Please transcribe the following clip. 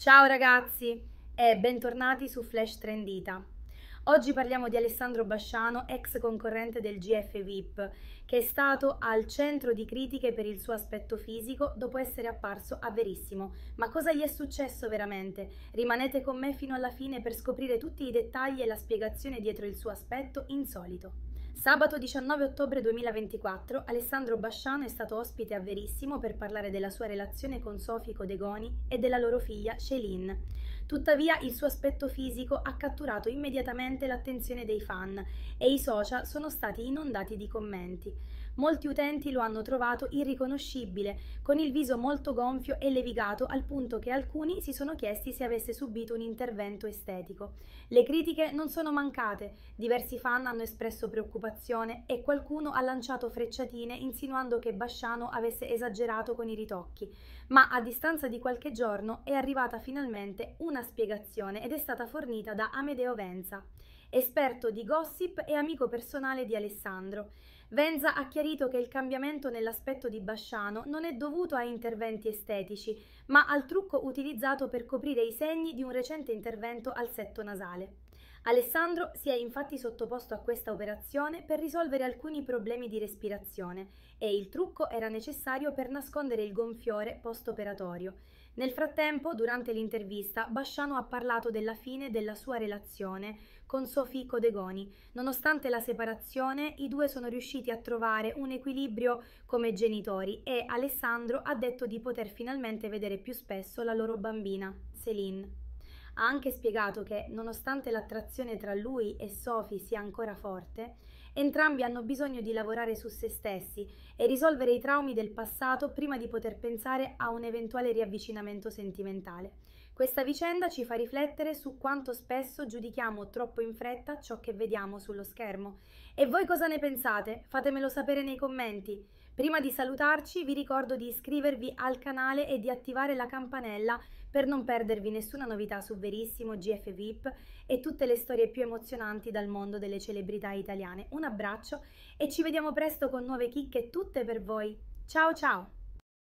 Ciao ragazzi e bentornati su Flash Trendita. Oggi parliamo di Alessandro Basciano, ex concorrente del GF VIP, che è stato al centro di critiche per il suo aspetto fisico dopo essere apparso a Verissimo. Ma cosa gli è successo veramente? Rimanete con me fino alla fine per scoprire tutti i dettagli e la spiegazione dietro il suo aspetto insolito. Sabato 19 ottobre 2024 Alessandro Basciano è stato ospite a Verissimo per parlare della sua relazione con Sofie Codegoni e della loro figlia Céline. Tuttavia il suo aspetto fisico ha catturato immediatamente l'attenzione dei fan e i social sono stati inondati di commenti molti utenti lo hanno trovato irriconoscibile, con il viso molto gonfio e levigato al punto che alcuni si sono chiesti se avesse subito un intervento estetico. Le critiche non sono mancate, diversi fan hanno espresso preoccupazione e qualcuno ha lanciato frecciatine insinuando che Basciano avesse esagerato con i ritocchi, ma a distanza di qualche giorno è arrivata finalmente una spiegazione ed è stata fornita da Amedeo Venza esperto di gossip e amico personale di Alessandro. Venza ha chiarito che il cambiamento nell'aspetto di Basciano non è dovuto a interventi estetici, ma al trucco utilizzato per coprire i segni di un recente intervento al setto nasale. Alessandro si è infatti sottoposto a questa operazione per risolvere alcuni problemi di respirazione e il trucco era necessario per nascondere il gonfiore post-operatorio. Nel frattempo, durante l'intervista, Basciano ha parlato della fine della sua relazione con Sofì Codegoni. Nonostante la separazione, i due sono riusciti a trovare un equilibrio come genitori e Alessandro ha detto di poter finalmente vedere più spesso la loro bambina, Céline ha anche spiegato che, nonostante l'attrazione tra lui e Sophie sia ancora forte, Entrambi hanno bisogno di lavorare su se stessi e risolvere i traumi del passato prima di poter pensare a un eventuale riavvicinamento sentimentale. Questa vicenda ci fa riflettere su quanto spesso giudichiamo troppo in fretta ciò che vediamo sullo schermo. E voi cosa ne pensate? Fatemelo sapere nei commenti. Prima di salutarci vi ricordo di iscrivervi al canale e di attivare la campanella per non perdervi nessuna novità su Verissimo, GF VIP e tutte le storie più emozionanti dal mondo delle celebrità italiane. Una abbraccio e ci vediamo presto con nuove chicche tutte per voi. Ciao ciao!